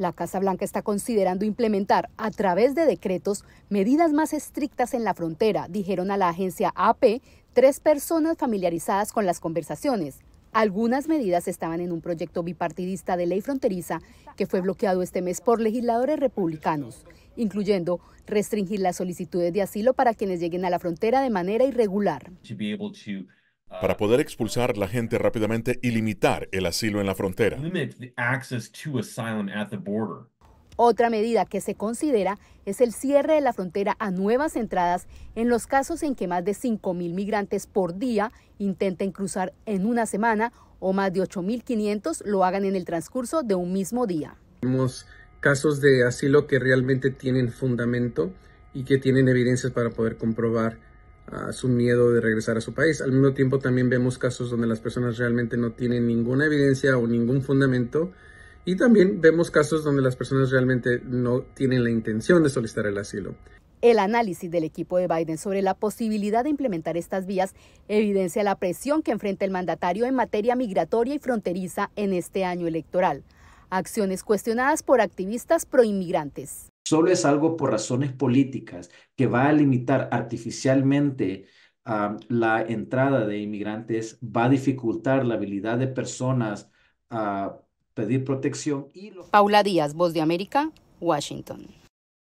La Casa Blanca está considerando implementar a través de decretos medidas más estrictas en la frontera, dijeron a la agencia AP tres personas familiarizadas con las conversaciones. Algunas medidas estaban en un proyecto bipartidista de ley fronteriza que fue bloqueado este mes por legisladores republicanos, incluyendo restringir las solicitudes de asilo para quienes lleguen a la frontera de manera irregular para poder expulsar la gente rápidamente y limitar el asilo en la frontera. Otra medida que se considera es el cierre de la frontera a nuevas entradas en los casos en que más de 5.000 migrantes por día intenten cruzar en una semana o más de 8.500 lo hagan en el transcurso de un mismo día. Tenemos casos de asilo que realmente tienen fundamento y que tienen evidencias para poder comprobar a su miedo de regresar a su país. Al mismo tiempo también vemos casos donde las personas realmente no tienen ninguna evidencia o ningún fundamento y también vemos casos donde las personas realmente no tienen la intención de solicitar el asilo. El análisis del equipo de Biden sobre la posibilidad de implementar estas vías evidencia la presión que enfrenta el mandatario en materia migratoria y fronteriza en este año electoral. Acciones cuestionadas por activistas proinmigrantes solo es algo por razones políticas que va a limitar artificialmente la entrada de inmigrantes, va a dificultar la habilidad de personas a pedir protección. Paula Díaz, Voz de América, Washington.